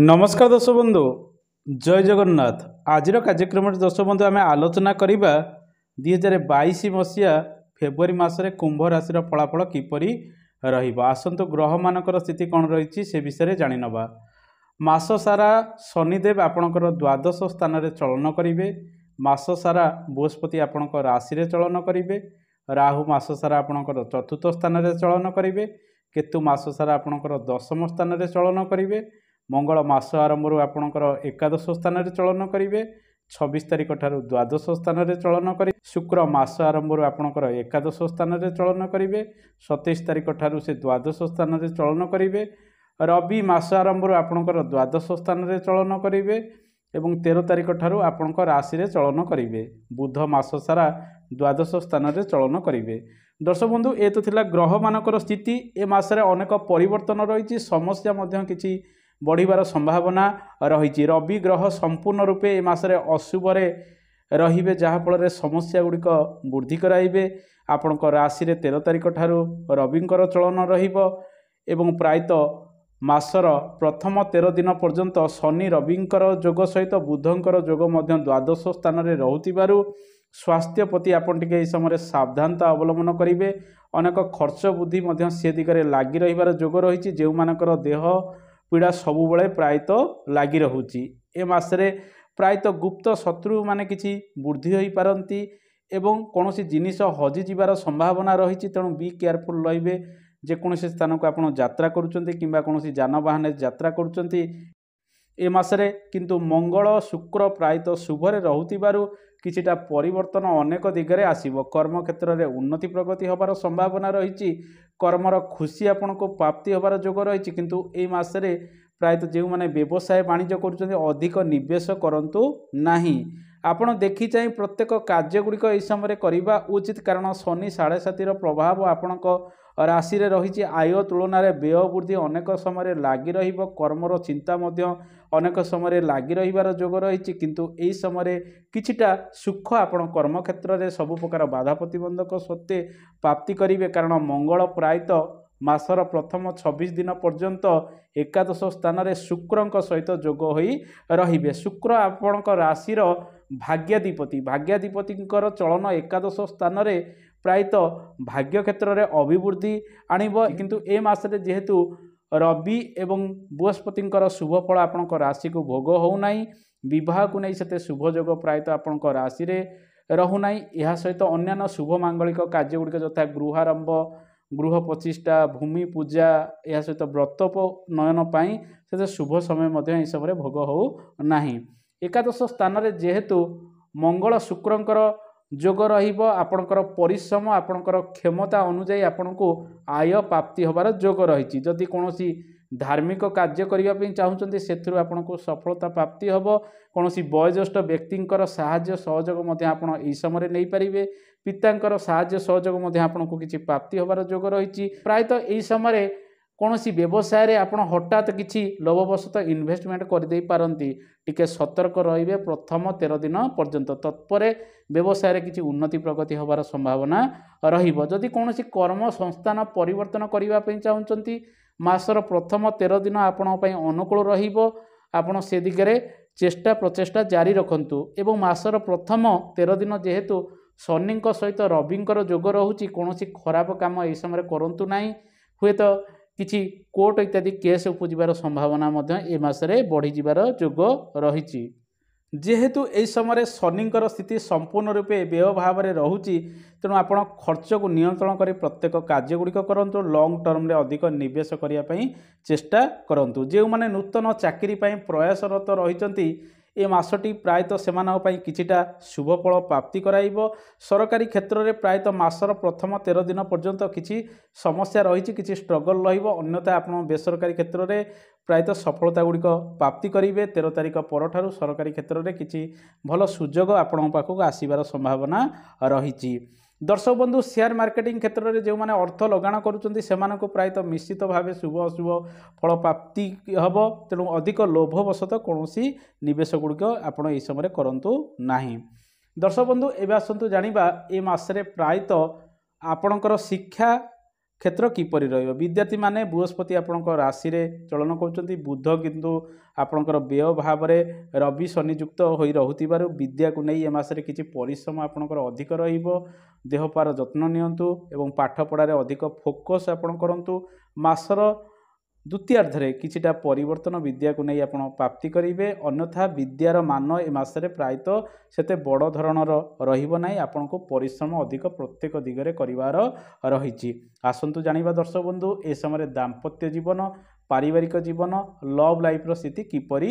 ନମସ୍କାର ଦଶ ବନ୍ଧୁ ଜୟ ଜଗନ୍ନାଥ ଆଜିର କାର୍ଯ୍ୟକ୍ରମରେ ଦଶ ବନ୍ଧୁ ଆମେ ଆଲୋଚନା କରିବା ଦୁଇ ହଜାର ବାଇଶ ମସିହା ଫେବୃଆରୀ ମାସରେ କୁମ୍ଭ ରାଶିର ଫଳାଫଳ କିପରି ରହିବ ଆସନ୍ତୁ ଗ୍ରହମାନଙ୍କର ସ୍ଥିତି କ'ଣ ରହିଛି ସେ ବିଷୟରେ ଜାଣିନେବା ମାସ ସାରା ଶନିଦେବ ଆପଣଙ୍କର ଦ୍ୱାଦଶ ସ୍ଥାନରେ ଚଳନ କରିବେ ମାସ ସାରା ବୃହସ୍ପତି ଆପଣଙ୍କ ରାଶିରେ ଚଳନ କରିବେ ରାହୁ ମାସ ସାରା ଆପଣଙ୍କର ଚତୁର୍ଥ ସ୍ଥାନରେ ଚଳନ କରିବେ କେତୁ ମାସ ସାରା ଆପଣଙ୍କର ଦଶମ ସ୍ଥାନରେ ଚଳନ କରିବେ ମଙ୍ଗଳ ମାସ ଆରମ୍ଭରୁ ଆପଣଙ୍କର ଏକାଦଶ ସ୍ଥାନରେ ଚଳନ କରିବେ ଛବିଶ ତାରିଖ ଠାରୁ ଦ୍ୱାଦଶ ସ୍ଥାନରେ ଚଳନ କରିବେ ଶୁକ୍ର ମାସ ଆରମ୍ଭରୁ ଆପଣଙ୍କର ଏକାଦଶ ସ୍ଥାନରେ ଚଳନ କରିବେ ସତେଇଶ ତାରିଖ ଠାରୁ ସେ ଦ୍ୱାଦଶ ସ୍ଥାନରେ ଚଳନ କରିବେ ରବି ମାସ ଆରମ୍ଭରୁ ଆପଣଙ୍କର ଦ୍ୱାଦଶ ସ୍ଥାନରେ ଚଳନ କରିବେ ଏବଂ ତେର ତାରିଖ ଠାରୁ ଆପଣଙ୍କ ରାଶିରେ ଚଳନ କରିବେ ବୁଧ ମାସ ସାରା ଦ୍ୱାଦଶ ସ୍ଥାନରେ ଚଳନ କରିବେ ଦର୍ଶକ ବନ୍ଧୁ ଏ ତ ଥିଲା ଗ୍ରହମାନଙ୍କର ସ୍ଥିତି ଏ ମାସରେ ଅନେକ ପରିବର୍ତ୍ତନ ରହିଛି ସମସ୍ୟା ମଧ୍ୟ କିଛି ବଢ଼ିବାର ସମ୍ଭାବନା ରହିଛି ରବି ଗ୍ରହ ସମ୍ପୂର୍ଣ୍ଣ ରୂପେ ଏ ମାସରେ ଅଶୁଭରେ ରହିବେ ଯାହାଫଳରେ ସମସ୍ୟା ଗୁଡ଼ିକ ବୃଦ୍ଧି କରାଇବେ ଆପଣଙ୍କ ରାଶିରେ ତେର ତାରିଖ ଠାରୁ ରବିଙ୍କର ଚଳନ ରହିବ ଏବଂ ପ୍ରାୟତଃ ମାସର ପ୍ରଥମ ତେର ଦିନ ପର୍ଯ୍ୟନ୍ତ ଶନି ରବିଙ୍କର ଯୋଗ ସହିତ ବୁଦ୍ଧଙ୍କର ଯୋଗ ମଧ୍ୟ ଦ୍ୱାଦଶ ସ୍ଥାନରେ ରହୁଥିବାରୁ ସ୍ୱାସ୍ଥ୍ୟ ପ୍ରତି ଆପଣ ଟିକେ ଏହି ସମୟରେ ସାବଧାନତା ଅବଲମ୍ବନ କରିବେ ଅନେକ ଖର୍ଚ୍ଚ ବୃଦ୍ଧି ମଧ୍ୟ ସେ ଦିଗରେ ଲାଗି ରହିବାର ଯୋଗ ରହିଛି ଯେଉଁମାନଙ୍କର ଦେହ ପୀଡ଼ା ସବୁବେଳେ ପ୍ରାୟତଃ ଲାଗି ରହୁଛି ଏ ମାସରେ ପ୍ରାୟତଃ ଗୁପ୍ତ ଶତ୍ରୁମାନେ କିଛି ବୃଦ୍ଧି ହୋଇପାରନ୍ତି ଏବଂ କୌଣସି ଜିନିଷ ହଜିଯିବାର ସମ୍ଭାବନା ରହିଛି ତେଣୁ ବି କେୟାରଫୁଲ୍ ରହିବେ ଯେକୌଣସି ସ୍ଥାନକୁ ଆପଣ ଯାତ୍ରା କରୁଛନ୍ତି କିମ୍ବା କୌଣସି ଯାନବାହନରେ ଯାତ୍ରା କରୁଛନ୍ତି ଏ ମାସରେ କିନ୍ତୁ ମଙ୍ଗଳ ଶୁକ୍ର ପ୍ରାୟତଃ ଶୁଭରେ ରହୁଥିବାରୁ କିଛିଟା ପରିବର୍ତ୍ତନ ଅନେକ ଦିଗରେ ଆସିବ କର୍ମକ୍ଷେତ୍ରରେ ଉନ୍ନତି ପ୍ରଗତି ହେବାର ସମ୍ଭାବନା ରହିଛି କର୍ମର ଖୁସି ଆପଣଙ୍କୁ ପ୍ରାପ୍ତି ହେବାର ଯୋଗ ରହିଛି କିନ୍ତୁ ଏଇ ମାସରେ ପ୍ରାୟତଃ ଯେଉଁମାନେ ବ୍ୟବସାୟ ବାଣିଜ୍ୟ କରୁଛନ୍ତି ଅଧିକ ନିବେଶ କରନ୍ତୁ ନାହିଁ ଆପଣ ଦେଖି ଚାହିଁ ପ୍ରତ୍ୟେକ କାର୍ଯ୍ୟଗୁଡ଼ିକ ଏହି ସମୟରେ କରିବା ଉଚିତ କାରଣ ଶନି ସାଢ଼େ ସାତିର ପ୍ରଭାବ ଆପଣଙ୍କ ରାଶିରେ ରହିଛି ଆୟ ତୁଳନାରେ ବ୍ୟୟ ବୃଦ୍ଧି ଅନେକ ସମୟରେ ଲାଗି ରହିବ କର୍ମର ଚିନ୍ତା ମଧ୍ୟ ଅନେକ ସମୟରେ ଲାଗି ରହିବାର ଯୋଗ ରହିଛି କିନ୍ତୁ ଏହି ସମୟରେ କିଛିଟା ସୁଖ ଆପଣ କର୍ମକ୍ଷେତ୍ରରେ ସବୁ ପ୍ରକାର ବାଧା ପ୍ରତିବନ୍ଧକ ସତ୍ତ୍ୱେ ପ୍ରାପ୍ତି କରିବେ କାରଣ ମଙ୍ଗଳ ପ୍ରାୟତଃ ମାସର ପ୍ରଥମ ଛବିଶ ଦିନ ପର୍ଯ୍ୟନ୍ତ ଏକାଦଶ ସ୍ଥାନରେ ଶୁକ୍ରଙ୍କ ସହିତ ଯୋଗ ହୋଇ ରହିବେ ଶୁକ୍ର ଆପଣଙ୍କ ରାଶିର ଭାଗ୍ୟାଧିପତି ଭାଗ୍ୟାଧିପତିଙ୍କର ଚଳନ ଏକାଦଶ ସ୍ଥାନରେ ପ୍ରାୟତଃ ଭାଗ୍ୟ କ୍ଷେତ୍ରରେ ଅଭିବୃଦ୍ଧି ଆଣିବ କିନ୍ତୁ ଏ ମାସରେ ଯେହେତୁ ରବି ଏବଂ ବୃହସ୍ପତିଙ୍କର ଶୁଭଫଳ ଆପଣଙ୍କ ରାଶିକୁ ଭୋଗ ହେଉନାହିଁ ବିବାହକୁ ନେଇ ସେତେ ଶୁଭଯୋଗ ପ୍ରାୟତଃ ଆପଣଙ୍କ ରାଶିରେ ରହୁନାହିଁ ଏହା ସହିତ ଅନ୍ୟାନ୍ୟ ଶୁଭ ମାଙ୍ଗଳିକ କାର୍ଯ୍ୟଗୁଡ଼ିକ ଯଥା ଗୃହାରମ୍ଭ ଗୃହ ପ୍ରତିଷ୍ଠା ଭୂମି ପୂଜା ଏହା ସହିତ ବ୍ରତ ନୟନ ପାଇଁ ସେତେ ଶୁଭ ସମୟ ମଧ୍ୟ ଏହି ସମୟରେ ଭୋଗ ହେଉନାହିଁ ଏକାଦଶ ସ୍ଥାନରେ ଯେହେତୁ ମଙ୍ଗଳ ଶୁକ୍ରଙ୍କର ଯୋଗ ରହିବ ଆପଣଙ୍କର ପରିଶ୍ରମ ଆପଣଙ୍କର କ୍ଷମତା ଅନୁଯାୟୀ ଆପଣଙ୍କୁ ଆୟ ପ୍ରାପ୍ତି ହେବାର ଯୋଗ ରହିଛି ଯଦି କୌଣସି ଧାର୍ମିକ କାର୍ଯ୍ୟ କରିବା ପାଇଁ ଚାହୁଁଛନ୍ତି ସେଥିରୁ ଆପଣଙ୍କୁ ସଫଳତା ପ୍ରାପ୍ତି ହେବ କୌଣସି ବୟୋଜ୍ୟେଷ୍ଠ ବ୍ୟକ୍ତିଙ୍କର ସାହାଯ୍ୟ ସହଯୋଗ ମଧ୍ୟ ଆପଣ ଏହି ସମୟରେ ନେଇପାରିବେ ପିତାଙ୍କର ସାହାଯ୍ୟ ସହଯୋଗ ମଧ୍ୟ ଆପଣଙ୍କୁ କିଛି ପ୍ରାପ୍ତି ହେବାର ଯୋଗ ରହିଛି ପ୍ରାୟତଃ ଏହି ସମୟରେ କୌଣସି ବ୍ୟବସାୟରେ ଆପଣ ହଠାତ୍ କିଛି ଲୋଭବଶତଃ ଇନଭେଷ୍ଟମେଣ୍ଟ କରିଦେଇପାରନ୍ତି ଟିକେ ସତର୍କ ରହିବେ ପ୍ରଥମ ତେର ଦିନ ପର୍ଯ୍ୟନ୍ତ ତତ୍ପରେ ବ୍ୟବସାୟରେ କିଛି ଉନ୍ନତି ପ୍ରଗତି ହେବାର ସମ୍ଭାବନା ରହିବ ଯଦି କୌଣସି କର୍ମ ସଂସ୍ଥାନ ପରିବର୍ତ୍ତନ କରିବା ପାଇଁ ଚାହୁଁଛନ୍ତି ମାସର ପ୍ରଥମ ତେର ଦିନ ଆପଣଙ୍କ ପାଇଁ ଅନୁକୂଳ ରହିବ ଆପଣ ସେ ଦିଗରେ ଚେଷ୍ଟା ପ୍ରଚେଷ୍ଟା ଜାରି ରଖନ୍ତୁ ଏବଂ ମାସର ପ୍ରଥମ ତେର ଦିନ ଯେହେତୁ ଶନିଙ୍କ ସହିତ ରବିଙ୍କର ଯୋଗ ରହୁଛି କୌଣସି ଖରାପ କାମ ଏହି ସମୟରେ କରନ୍ତୁ ନାହିଁ ହୁଏତ କିଛି କୋର୍ଟ ଇତ୍ୟାଦି କେସ୍ ଉପୁଜିବାର ସମ୍ଭାବନା ମଧ୍ୟ ଏ ମାସରେ ବଢ଼ିଯିବାର ଯୋଗ ରହିଛି ଯେହେତୁ ଏହି ସମୟରେ ଶନିଙ୍କର ସ୍ଥିତି ସମ୍ପୂର୍ଣ୍ଣ ରୂପେ ବ୍ୟୟ ଭାବରେ ରହୁଛି ତେଣୁ ଆପଣ ଖର୍ଚ୍ଚକୁ ନିୟନ୍ତ୍ରଣ କରି ପ୍ରତ୍ୟେକ କାର୍ଯ୍ୟଗୁଡ଼ିକ କରନ୍ତୁ ଲଙ୍ଗ୍ ଟର୍ମରେ ଅଧିକ ନିବେଶ କରିବା ପାଇଁ ଚେଷ୍ଟା କରନ୍ତୁ ଯେଉଁମାନେ ନୂତନ ଚାକିରି ପାଇଁ ପ୍ରୟାସରତ ରହିଛନ୍ତି ଏ ମାସଟି ପ୍ରାୟତଃ ସେମାନଙ୍କ ପାଇଁ କିଛିଟା ଶୁଭଫଳ ପ୍ରାପ୍ତି କରାଇବ ସରକାରୀ କ୍ଷେତ୍ରରେ ପ୍ରାୟତଃ ମାସର ପ୍ରଥମ ତେର ଦିନ ପର୍ଯ୍ୟନ୍ତ କିଛି ସମସ୍ୟା ରହିଛି କିଛି ଷ୍ଟ୍ରଗଲ୍ ରହିବ ଅନ୍ୟଥା ଆପଣ ବେସରକାରୀ କ୍ଷେତ୍ରରେ ପ୍ରାୟତଃ ସଫଳତା ଗୁଡ଼ିକ ପ୍ରାପ୍ତି କରିବେ ତେର ତାରିଖ ପରଠାରୁ ସରକାରୀ କ୍ଷେତ୍ରରେ କିଛି ଭଲ ସୁଯୋଗ ଆପଣଙ୍କ ପାଖକୁ ଆସିବାର ସମ୍ଭାବନା ରହିଛି দর্শক বন্ধু সেয়ার মার্কেটিং ক্ষেত্রে যে অর্থ লগাণ করছেন সে প্রায়ত নিশ্চিত ভাবে শুভ অশুভ ফল প্রাপ্তি হব তেমন অধিক লোভবশত কৌশি নিবেশগুড়ি আপনার এই সময় করতু না দর্শক বন্ধু এবার আসুন জাঁয়া এই মাসে প্রায়ত আপনার শিক্ষা କ୍ଷେତ୍ର କିପରି ରହିବ ବିଦ୍ୟାର୍ଥୀମାନେ ବୃହସ୍ପତି ଆପଣଙ୍କ ରାଶିରେ ଚଳନ କରୁଛନ୍ତି ବୁଦ୍ଧ କିନ୍ତୁ ଆପଣଙ୍କର ବ୍ୟୟ ଭାବରେ ରବି ଶନିଯୁକ୍ତ ହୋଇ ରହୁଥିବାରୁ ବିଦ୍ୟାକୁ ନେଇ ଏ ମାସରେ କିଛି ପରିଶ୍ରମ ଆପଣଙ୍କର ଅଧିକ ରହିବ ଦେହପାର ଯତ୍ନ ନିଅନ୍ତୁ ଏବଂ ପାଠପଢ଼ାରେ ଅଧିକ ଫୋକସ୍ ଆପଣ କରନ୍ତୁ ମାସର ଦ୍ୱିତୀୟାର୍ଦ୍ଧରେ କିଛିଟା ପରିବର୍ତ୍ତନ ବିଦ୍ୟାକୁ ନେଇ ଆପଣ ପ୍ରାପ୍ତି କରିବେ ଅନ୍ୟଥା ବିଦ୍ୟାର ମାନ ଏ ମାସରେ ପ୍ରାୟତଃ ସେତେ ବଡ଼ ଧରଣର ରହିବ ନାହିଁ ଆପଣଙ୍କୁ ପରିଶ୍ରମ ଅଧିକ ପ୍ରତ୍ୟେକ ଦିଗରେ କରିବାର ରହିଛି ଆସନ୍ତୁ ଜାଣିବା ଦର୍ଶକ ବନ୍ଧୁ ଏ ସମୟରେ ଦାମ୍ପତ୍ୟ ଜୀବନ ପାରିବାରିକ ଜୀବନ ଲଭ୍ ଲାଇଫ୍ର ସ୍ଥିତି କିପରି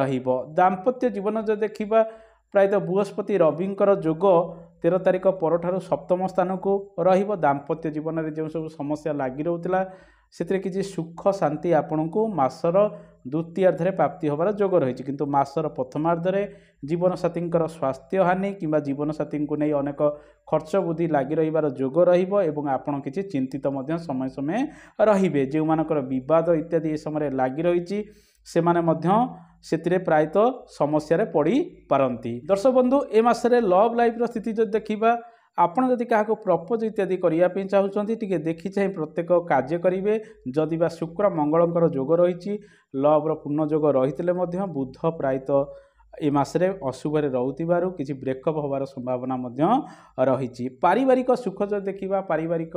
ରହିବ ଦାମ୍ପତ୍ୟ ଜୀବନ ଯଦି ଦେଖିବା ପ୍ରାୟତଃ ବୃହସ୍ପତି ରବିଙ୍କର ଯୋଗ ତେର ତାରିଖ ପରଠାରୁ ସପ୍ତମ ସ୍ଥାନକୁ ରହିବ ଦାମ୍ପତ୍ୟ ଜୀବନରେ ଯେଉଁ ସବୁ ସମସ୍ୟା ଲାଗି ରହୁଥିଲା ସେଥିରେ କିଛି ସୁଖ ଶାନ୍ତି ଆପଣଙ୍କୁ ମାସର ଦ୍ୱିତୀୟାର୍ଦ୍ଧରେ ପ୍ରାପ୍ତି ହେବାର ଯୋଗ ରହିଛି କିନ୍ତୁ ମାସର ପ୍ରଥମାର୍ଦ୍ଧରେ ଜୀବନସାଥୀଙ୍କର ସ୍ୱାସ୍ଥ୍ୟ ହାନି କିମ୍ବା ଜୀବନସାଥୀଙ୍କୁ ନେଇ ଅନେକ ଖର୍ଚ୍ଚ ବୁଦ୍ଧି ଲାଗି ରହିବାର ଯୋଗ ରହିବ ଏବଂ ଆପଣ କିଛି ଚିନ୍ତିତ ମଧ୍ୟ ସମୟ ସମୟ ରହିବେ ଯେଉଁମାନଙ୍କର ବିବାଦ ଇତ୍ୟାଦି ଏ ସମୟରେ ଲାଗି ରହିଛି ସେମାନେ ମଧ୍ୟ ସେଥିରେ ପ୍ରାୟତଃ ସମସ୍ୟାରେ ପଡ଼ିପାରନ୍ତି ଦର୍ଶକ ବନ୍ଧୁ ଏ ମାସରେ ଲଭ୍ ଲାଇଫ୍ର ସ୍ଥିତି ଯଦି ଦେଖିବା ଆପଣ ଯଦି କାହାକୁ ପ୍ରପୋଜ୍ ଇତ୍ୟାଦି କରିବା ପାଇଁ ଚାହୁଁଛନ୍ତି ଟିକେ ଦେଖି ଚାହିଁ ପ୍ରତ୍ୟେକ କାର୍ଯ୍ୟ କରିବେ ଯଦି ବା ଶୁକ୍ର ମଙ୍ଗଳଙ୍କର ଯୋଗ ରହିଛି ଲଭ୍ର ପୂର୍ଣ୍ଣ ଯୋଗ ରହିଥିଲେ ମଧ୍ୟ ବୁଧ ପ୍ରାୟତଃ ଏ ମାସରେ ଅଶୁଭରେ ରହୁଥିବାରୁ କିଛି ବ୍ରେକଅପ୍ ହେବାର ସମ୍ଭାବନା ମଧ୍ୟ ରହିଛି ପାରିବାରିକ ସୁଖ ଯଦି ଦେଖିବା ପାରିବାରିକ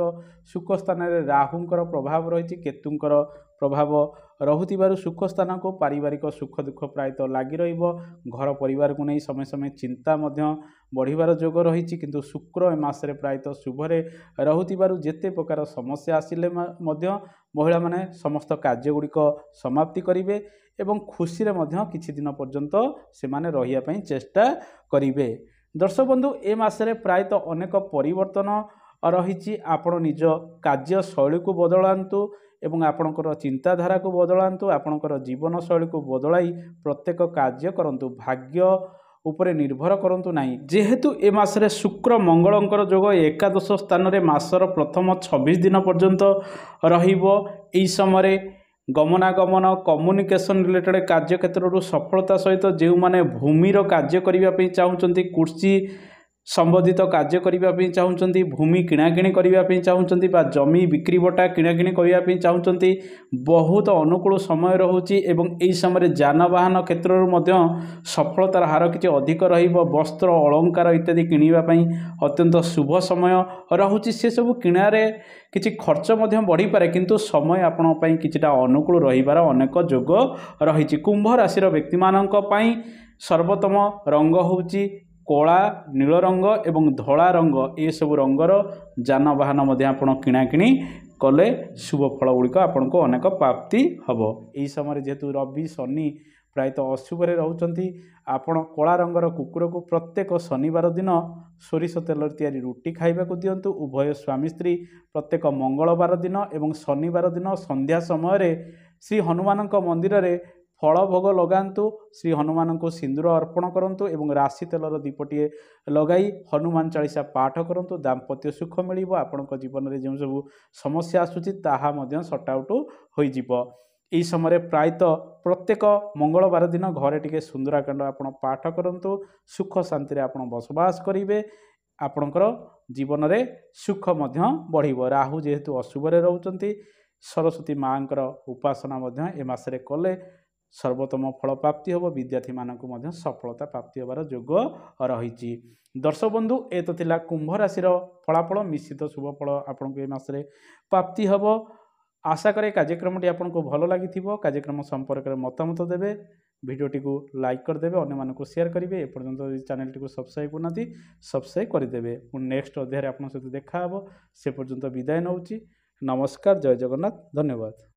ସୁଖ ସ୍ଥାନରେ ରାହୁଙ୍କର ପ୍ରଭାବ ରହିଛି କେତୁଙ୍କର ପ୍ରଭାବ ରହୁଥିବାରୁ ସୁଖ ସ୍ଥାନକୁ ପାରିବାରିକ ସୁଖ ଦୁଃଖ ପ୍ରାୟତଃ ଲାଗି ରହିବ ଘର ପରିବାରକୁ ନେଇ ସମୟ ସମୟ ଚିନ୍ତା ମଧ୍ୟ ବଢ଼ିବାର ଯୋଗ ରହିଛି କିନ୍ତୁ ଶୁକ୍ର ଏ ମାସରେ ପ୍ରାୟତଃ ଶୁଭରେ ରହୁଥିବାରୁ ଯେତେ ପ୍ରକାର ସମସ୍ୟା ଆସିଲେ ମଧ୍ୟ ମହିଳାମାନେ ସମସ୍ତ କାର୍ଯ୍ୟଗୁଡ଼ିକ ସମାପ୍ତି କରିବେ ଏବଂ ଖୁସିରେ ମଧ୍ୟ କିଛି ଦିନ ପର୍ଯ୍ୟନ୍ତ ସେମାନେ ରହିବା ପାଇଁ ଚେଷ୍ଟା କରିବେ ଦର୍ଶକ ବନ୍ଧୁ ଏ ମାସରେ ପ୍ରାୟତଃ ଅନେକ ପରିବର୍ତ୍ତନ ରହିଛି ଆପଣ ନିଜ କାର୍ଯ୍ୟ ଶୈଳୀକୁ ବଦଳାନ୍ତୁ ଏବଂ ଆପଣଙ୍କର ଚିନ୍ତାଧାରାକୁ ବଦଳାନ୍ତୁ ଆପଣଙ୍କର ଜୀବନଶୈଳୀକୁ ବଦଳାଇ ପ୍ରତ୍ୟେକ କାର୍ଯ୍ୟ କରନ୍ତୁ ଭାଗ୍ୟ ଉପରେ ନିର୍ଭର କରନ୍ତୁ ନାହିଁ ଯେହେତୁ ଏ ମାସରେ ଶୁକ୍ର ମଙ୍ଗଳଙ୍କର ଯୋଗ ଏକାଦଶ ସ୍ଥାନରେ ମାସର ପ୍ରଥମ ଛବିଶ ଦିନ ପର୍ଯ୍ୟନ୍ତ ରହିବ ଏହି ସମୟରେ ଗମନାଗମନ କମ୍ୟୁନିକେସନ୍ ରିଲେଟେଡ଼୍ କାର୍ଯ୍ୟ କ୍ଷେତ୍ରରୁ ସଫଳତା ସହିତ ଯେଉଁମାନେ ଭୂମିର କାର୍ଯ୍ୟ କରିବା ପାଇଁ ଚାହୁଁଛନ୍ତି କୃଷି ସମ୍ବନ୍ଧିତ କାର୍ଯ୍ୟ କରିବା ପାଇଁ ଚାହୁଁଛନ୍ତି ଭୂମି କିଣାକିଣି କରିବା ପାଇଁ ଚାହୁଁଛନ୍ତି ବା ଜମି ବିକ୍ରି ବଟା କିଣାକିଣି କରିବା ପାଇଁ ଚାହୁଁଛନ୍ତି ବହୁତ ଅନୁକୂଳ ସମୟ ରହୁଛି ଏବଂ ଏହି ସମୟରେ ଯାନବାହନ କ୍ଷେତ୍ରରୁ ମଧ୍ୟ ସଫଳତାର ହାର କିଛି ଅଧିକ ରହିବ ବସ୍ତ୍ର ଅଳଙ୍କାର ଇତ୍ୟାଦି କିଣିବା ପାଇଁ ଅତ୍ୟନ୍ତ ଶୁଭ ସମୟ ରହୁଛି ସେସବୁ କିଣାରେ କିଛି ଖର୍ଚ୍ଚ ମଧ୍ୟ ବଢ଼ିପାରେ କିନ୍ତୁ ସମୟ ଆପଣଙ୍କ ପାଇଁ କିଛିଟା ଅନୁକୂଳ ରହିବାର ଅନେକ ଯୋଗ ରହିଛି କୁମ୍ଭ ରାଶିର ବ୍ୟକ୍ତିମାନଙ୍କ ପାଇଁ ସର୍ବୋତ୍ତମ ରଙ୍ଗ ହେଉଛି କଳା ନୀଳ ରଙ୍ଗ ଏବଂ ଧଳା ରଙ୍ଗ ଏସବୁ ରଙ୍ଗର ଯାନବାହାନ ମଧ୍ୟ ଆପଣ କିଣାକିଣି କଲେ ଶୁଭ ଫଳ ଗୁଡ଼ିକ ଆପଣଙ୍କୁ ଅନେକ ପ୍ରାପ୍ତି ହେବ ଏହି ସମୟରେ ଯେହେତୁ ରବି ଶନି ପ୍ରାୟତଃ ଅଶୁଭରେ ରହୁଛନ୍ତି ଆପଣ କଳା ରଙ୍ଗର କୁକୁରକୁ ପ୍ରତ୍ୟେକ ଶନିବାର ଦିନ ସୋରିଷ ତେଲରେ ତିଆରି ରୁଟି ଖାଇବାକୁ ଦିଅନ୍ତୁ ଉଭୟ ସ୍ୱାମୀ ସ୍ତ୍ରୀ ପ୍ରତ୍ୟେକ ମଙ୍ଗଳବାର ଦିନ ଏବଂ ଶନିବାର ଦିନ ସନ୍ଧ୍ୟା ସମୟରେ ଶ୍ରୀ ହନୁମାନଙ୍କ ମନ୍ଦିରରେ ଫଳଭୋଗ ଲଗାନ୍ତୁ ଶ୍ରୀ ହନୁମାନଙ୍କୁ ସିନ୍ଦୁର ଅର୍ପଣ କରନ୍ତୁ ଏବଂ ରାଶି ତେଲର ଦୀପଟିଏ ଲଗାଇ ହନୁମାନ ଚାଳିଶା ପାଠ କରନ୍ତୁ ଦାମ୍ପତ୍ୟ ସୁଖ ମିଳିବ ଆପଣଙ୍କ ଜୀବନରେ ଯେଉଁ ସବୁ ସମସ୍ୟା ଆସୁଛି ତାହା ମଧ୍ୟ ସର୍ଟ ଆଉଟ୍ ହୋଇଯିବ ଏହି ସମୟରେ ପ୍ରାୟତଃ ପ୍ରତ୍ୟେକ ମଙ୍ଗଳବାର ଦିନ ଘରେ ଟିକିଏ ସୁନ୍ଦରାକାଣ୍ଡ ଆପଣ ପାଠ କରନ୍ତୁ ସୁଖ ଶାନ୍ତିରେ ଆପଣ ବସବାସ କରିବେ ଆପଣଙ୍କର ଜୀବନରେ ସୁଖ ମଧ୍ୟ ବଢ଼ିବ ରାହୁ ଯେହେତୁ ଅଶୁଭରେ ରହୁଛନ୍ତି ସରସ୍ଵତୀ ମାଆଙ୍କର ଉପାସନା ମଧ୍ୟ ଏ ମାସରେ କଲେ ସର୍ବୋତ୍ତମ ଫଳ ପ୍ରାପ୍ତି ହେବ ବିଦ୍ୟାର୍ଥୀମାନଙ୍କୁ ମଧ୍ୟ ସଫଳତା ପ୍ରାପ୍ତି ହେବାର ଯୋଗ ରହିଛି ଦର୍ଶକ ବନ୍ଧୁ ଏ ତ ଥିଲା କୁମ୍ଭ ରାଶିର ଫଳାଫଳ ମିଶ୍ରିତ ଶୁଭ ଫଳ ଆପଣଙ୍କୁ ଏ ମାସରେ ପ୍ରାପ୍ତି ହେବ ଆଶା କରେ କାର୍ଯ୍ୟକ୍ରମଟି ଆପଣଙ୍କୁ ଭଲ ଲାଗିଥିବ କାର୍ଯ୍ୟକ୍ରମ ସମ୍ପର୍କରେ ମତାମତ ଦେବେ ଭିଡ଼ିଓଟିକୁ ଲାଇକ୍ କରିଦେବେ ଅନ୍ୟମାନଙ୍କୁ ସେୟାର କରିବେ ଏପର୍ଯ୍ୟନ୍ତ ଯଦି ଚ୍ୟାନେଲଟିକୁ ସବସ୍କ୍ରାଇବ୍ କରୁନାହାନ୍ତି ସବସ୍କ୍ରାଇବ୍ କରିଦେବେ ପୁଣି ନେକ୍ସଟ ଅଧ୍ୟାୟରେ ଆପଣଙ୍କ ସହିତ ଦେଖା ହେବ ସେ ପର୍ଯ୍ୟନ୍ତ ବିଦାୟ ନେଉଛି ନମସ୍କାର ଜୟ ଜଗନ୍ନାଥ ଧନ୍ୟବାଦ